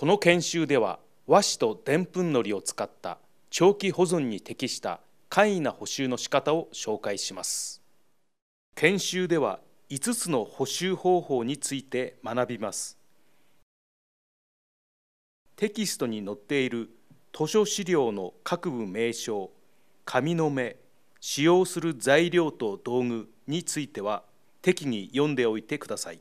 この研修では和紙とでんぷんのりを使った長期保存に適した簡易な補修の仕方を紹介します研修では5つの補修方法について学びますテキストに載っている図書資料の各部名称紙の目使用する材料と道具については適宜読んでおいてください。